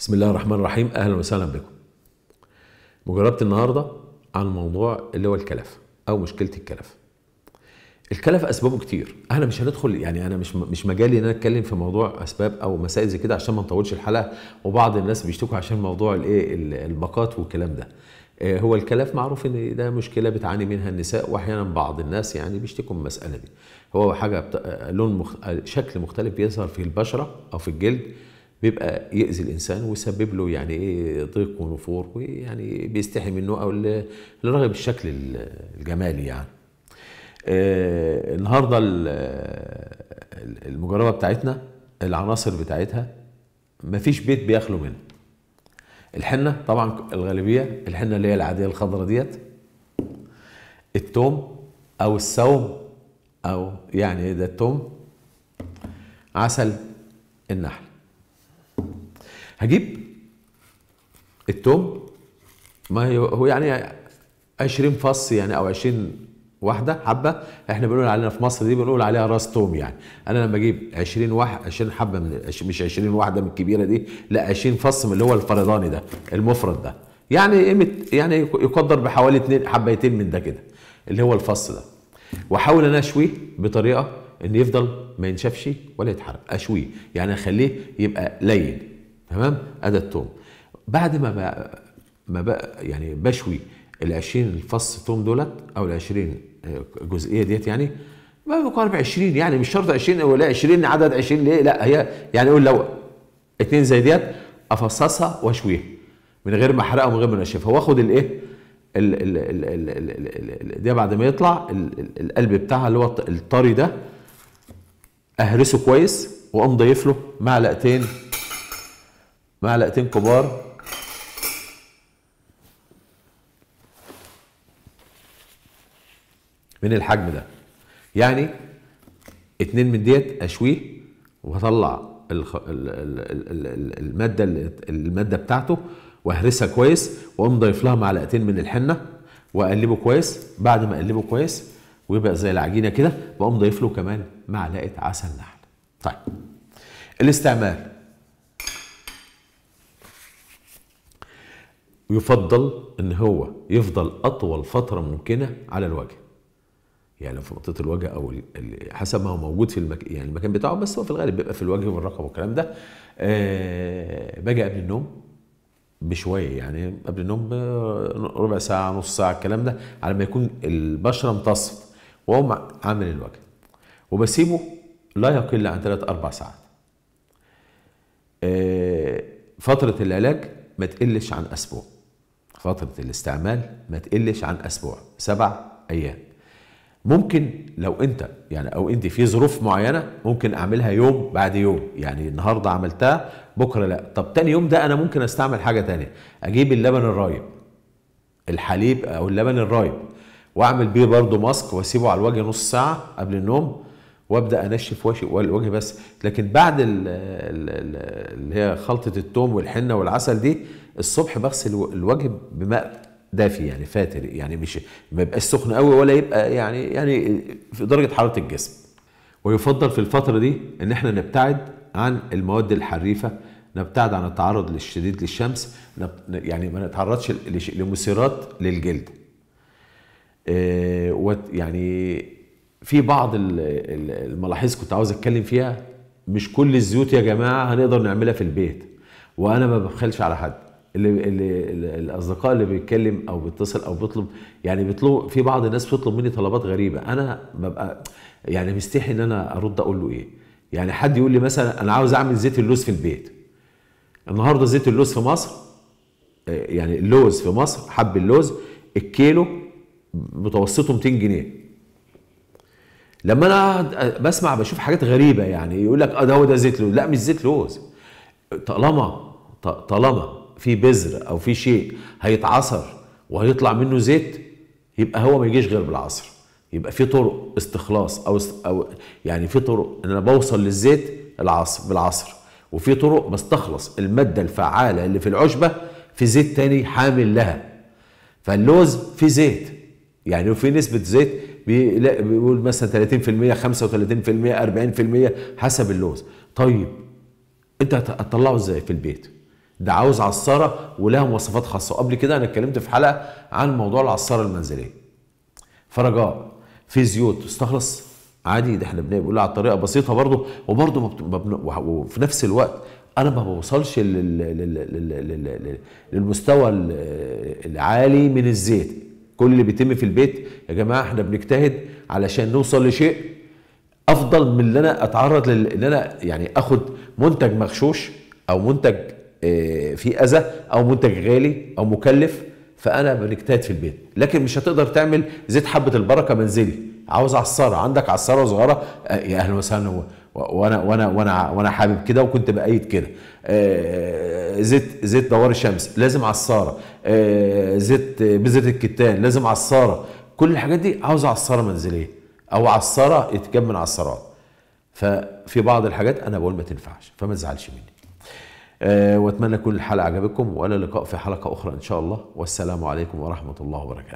بسم الله الرحمن الرحيم اهلا وسهلا بكم مجربة النهاردة عن موضوع اللي هو الكلف او مشكلة الكلف الكلف اسبابه كتير انا مش هندخل يعني انا مش مش مجالي ان انا اتكلم في موضوع اسباب او مسائل زي كده عشان ما نطولش الحلقه وبعض الناس بيشتكوا عشان موضوع الايه الباقات والكلام ده آه، هو الكلف معروف ان ده مشكله بتعاني منها النساء واحيانا بعض الناس يعني بيشتكوا من المساله دي هو حاجه آه، لون مخ... آه، شكل مختلف بيظهر في البشره او في الجلد بيبقى يأذي الإنسان ويسبب له يعني إيه ضيق ونفور ويعني بيستحي منه أو لرغب الشكل الجمالي يعني. آه، النهارده المجربة بتاعتنا العناصر بتاعتها مفيش بيت بيخلو منها. الحنة طبعا الغالبية الحنة اللي هي العادية الخضراء ديت التوم أو السوم أو يعني إيه ده التوم عسل النحل هجيب التوم ما هو يعني 20 فص يعني او 20 واحده حبه احنا بنقول علينا في مصر دي بنقول عليها راس توم يعني انا لما اجيب 20 واحد 20 حبه من مش 20 واحده من الكبيره دي لا 20 فص من اللي هو الفرداني ده المفرد ده يعني قيمه يعني يقدر بحوالي اثنين حبيتين من ده كده اللي هو الفص ده واحاول انا اشويه بطريقه ان يفضل ما ينشفش ولا يتحرق اشويه يعني اخليه يبقى لين تمام ادي التوم بعد ما بقى ما بقى يعني بشوي ال 20 فص توم دولت او ال 20 جزئيه ديت يعني ما يقارب 20 يعني مش شرط 20 ولا 20 عدد 20 ليه لا هي يعني اقول لو اتنين زي ديت افصصها واشويها من غير ما احرقها ومن غير ما انشفها واخد الايه ده بعد ما يطلع القلب بتاعها اللي هو الطري ده اهرسه كويس واقوم ضيف له معلقتين معلقتين كبار من الحجم ده يعني اتنين من ديت اشويه وهطلع الماده الماده بتاعته واهرسها كويس واقوم ضايف لها معلقتين من الحنه واقلبه كويس بعد ما اقلبه كويس ويبقى زي العجينه كده بقوم ضايف له كمان معلقه عسل نحل. طيب الاستعمال ويفضل ان هو يفضل اطول فتره ممكنه على الوجه يعني في منطقه الوجه او حسب ما هو موجود في المك... يعني المكان بتاعه بس هو في الغالب بيبقى في الوجه والرقبه والكلام ده آه باجي قبل النوم بشويه يعني قبل النوم ربع ساعه نص ساعه الكلام ده على ما يكون البشره امتصت واقوم عامل الوجه وبسيبه لا يقل عن ثلاث أربع ساعات آه، فتره العلاج ما تقلش عن اسبوع فترة الاستعمال ما تقلش عن أسبوع سبع أيام ممكن لو انت يعني او انت في ظروف معينه ممكن اعملها يوم بعد يوم يعني النهارده عملتها بكره لا طب تاني يوم ده انا ممكن استعمل حاجه تانية اجيب اللبن الرايب الحليب او اللبن الرايب واعمل بيه برضو ماسك واسيبه على الوجه نص ساعه قبل النوم وابدا انشف وجهي بس لكن بعد اللي هي خلطه التوم والحنه والعسل دي الصبح بغسل الوجه بماء دافي يعني فاتر يعني مش ما يبقاش سخن قوي ولا يبقى يعني يعني في درجه حراره الجسم ويفضل في الفتره دي ان احنا نبتعد عن المواد الحريفه نبتعد عن التعرض للشديد للشمس يعني ما نتعرضش لمثيرات للجلد آه، يعني في بعض الملاحظ كنت عاوز اتكلم فيها مش كل الزيوت يا جماعه هنقدر نعملها في البيت وانا ما ببخلش على حد اللي, اللي الاصدقاء اللي بيتكلم او بيتصل او بيطلب يعني بيطلب في بعض الناس بتطلب مني طلبات غريبه انا ببقى يعني مستحي ان انا ارد اقول له ايه يعني حد يقول لي مثلا انا عاوز اعمل زيت اللوز في البيت النهارده زيت اللوز في مصر آه، يعني اللوز في مصر حب اللوز الكيلو متوسطه 200 جنيه لما انا بسمع بشوف حاجات غريبه يعني يقول لك اه ده هو ده زيت لوز لا مش زيت لوز طالما طالما في بذر او في شيء هيتعصر وهيطلع منه زيت يبقى هو ما يجيش غير بالعصر يبقى في طرق استخلاص او او يعني في طرق ان انا بوصل للزيت العصر بالعصر وفي طرق بستخلص الماده الفعاله اللي في العشبه في زيت تاني حامل لها فاللوز فيه زيت يعني وفي نسبه زيت بيقول مثلا 30% 35% 40% حسب اللوز طيب انت هتطلعه ازاي في البيت ده عاوز عصاره ولها مواصفات خاصه وقبل كده انا اتكلمت في حلقه عن موضوع العصاره المنزليه فرجاء في زيوت تستخلص عادي ده احنا بنقولها على طريقه بسيطه برضه وبرضه مبن... وفي نفس الوقت انا ما بوصلش لل... لل... لل... للمستوى العالي من الزيت كل اللي بيتم في البيت يا جماعه احنا بنجتهد علشان نوصل لشيء افضل من ان انا اتعرض ان انا يعني اخد منتج مغشوش او منتج آه، في اذى او منتج غالي او مكلف فانا بنجتهد في البيت لكن مش هتقدر تعمل زيت حبه البركه منزلي عاوز عصاره عندك عصاره صغيره آه، يا اهلا وسهلا وانا وانا وانا وانا حابب كده وكنت بايد كده آه، آه، زيت زيت دوار الشمس لازم عصاره آه، زيت بذره الكتان لازم عصاره كل الحاجات دي عاوزه عصاره منزليه او عصاره اتجاب من عصارات ففي بعض الحاجات انا بقول ما تنفعش فما تزعلش مني واتمنى تكون الحلقه عجبتكم والى اللقاء في حلقه اخرى ان شاء الله والسلام عليكم ورحمه الله وبركاته